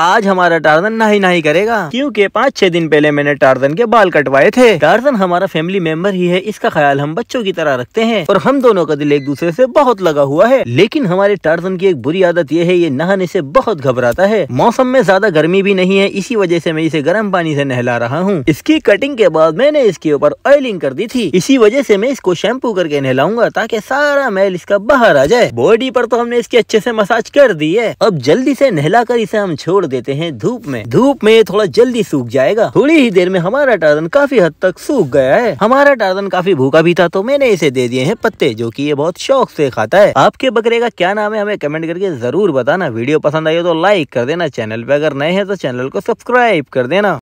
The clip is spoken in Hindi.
आज हमारा टार्जन नहीं नहीं करेगा क्योंकि पाँच छह दिन पहले मैंने टार्जन के बाल कटवाए थे टार्जन हमारा फैमिली मेंबर ही है इसका ख्याल हम बच्चों की तरह रखते हैं और हम दोनों का दिल एक दूसरे से बहुत लगा हुआ है लेकिन हमारे टार्जन की एक बुरी आदत यह है ये नहाने से बहुत घबराता है मौसम में ज्यादा गर्मी भी नहीं है इसी वजह से मैं इसे गर्म पानी से नहला रहा हूँ इसकी कटिंग के बाद मैंने इसके ऊपर ऑयलिंग कर दी थी इसी वजह से मैं इसको शैम्पू करके नहलाऊंगा ताकि सारा मैल इसका बाहर आ जाए बॉडी पर तो हमने इसकी अच्छे से मसाज कर दी है अब जल्दी से नहला कर इसे हम छोड़ छोड़ देते हैं धूप में धूप में थोड़ा जल्दी सूख जाएगा थोड़ी ही देर में हमारा टार्जन काफी हद तक सूख गया है हमारा टार्जन काफी भूखा भी था तो मैंने इसे दे दिए हैं पत्ते जो की ये बहुत शौक से खाता है आपके बकरे का क्या नाम है हमें कमेंट करके जरूर बताना वीडियो पसंद आई तो लाइक कर देना चैनल पे अगर नए हैं तो चैनल को सब्सक्राइब कर देना